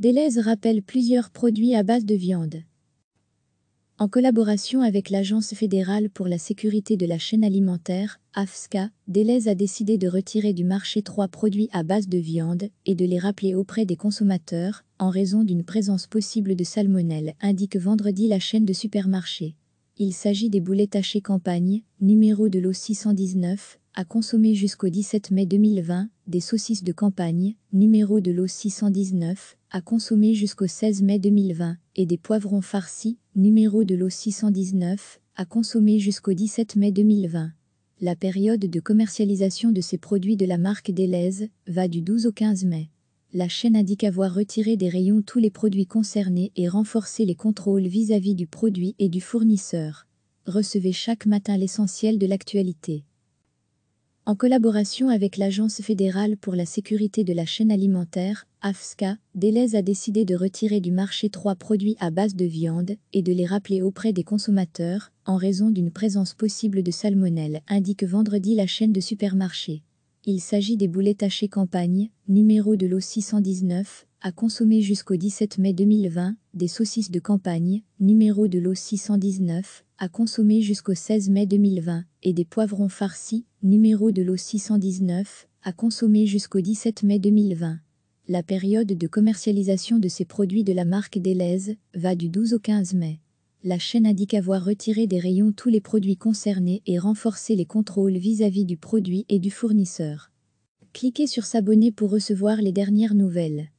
Deleuze rappelle plusieurs produits à base de viande. En collaboration avec l'Agence fédérale pour la sécurité de la chaîne alimentaire, AFSCA, Deleuze a décidé de retirer du marché trois produits à base de viande et de les rappeler auprès des consommateurs en raison d'une présence possible de salmonelle, indique vendredi la chaîne de supermarchés. Il s'agit des boulets tachés campagne, numéro de l'eau 619, à consommer jusqu'au 17 mai 2020, des saucisses de campagne, numéro de l'eau 619, à consommer jusqu'au 16 mai 2020, et des poivrons farcis, numéro de l'eau 619, à consommer jusqu'au 17 mai 2020. La période de commercialisation de ces produits de la marque Deleuze va du 12 au 15 mai. La chaîne indique avoir retiré des rayons tous les produits concernés et renforcé les contrôles vis à -vis du produit et du fournisseur. Recevez chaque matin l'essentiel de l'actualité en collaboration avec l'Agence fédérale pour la sécurité de la chaîne alimentaire, AFSCA, Deleuze a décidé de retirer du marché trois produits à base de viande et de les rappeler auprès des consommateurs en raison d'une présence possible de salmonelle, indique vendredi la chaîne de supermarchés. Il s'agit des boulets tachés campagne, numéro de l'eau 619, à consommer jusqu'au 17 mai 2020, des saucisses de campagne, numéro de l'eau 619, à consommer jusqu'au 16 mai 2020, et des poivrons farcis, numéro de l'eau 619, à consommer jusqu'au 17 mai 2020. La période de commercialisation de ces produits de la marque Deleuze va du 12 au 15 mai. La chaîne indique avoir retiré des rayons tous les produits concernés et renforcé les contrôles vis à -vis du produit et du fournisseur. Cliquez sur S'abonner pour recevoir les dernières nouvelles.